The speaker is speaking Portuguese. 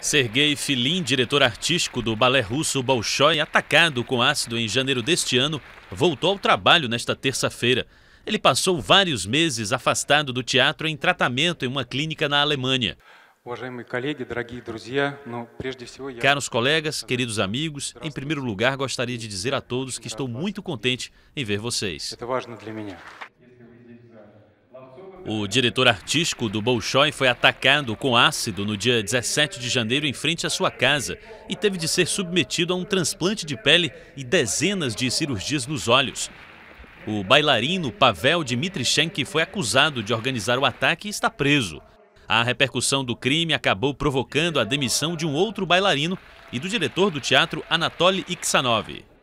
Sergei Filin, diretor artístico do balé russo Bolshoi, atacado com ácido em janeiro deste ano, voltou ao trabalho nesta terça-feira. Ele passou vários meses afastado do teatro em tratamento em uma clínica na Alemanha. Caros colegas, queridos amigos, em primeiro lugar gostaria de dizer a todos que estou muito contente em ver vocês. O diretor artístico do Bolshoi foi atacado com ácido no dia 17 de janeiro em frente à sua casa e teve de ser submetido a um transplante de pele e dezenas de cirurgias nos olhos. O bailarino Pavel Dmitrichenko foi acusado de organizar o ataque e está preso. A repercussão do crime acabou provocando a demissão de um outro bailarino e do diretor do teatro Anatoly Iksanov.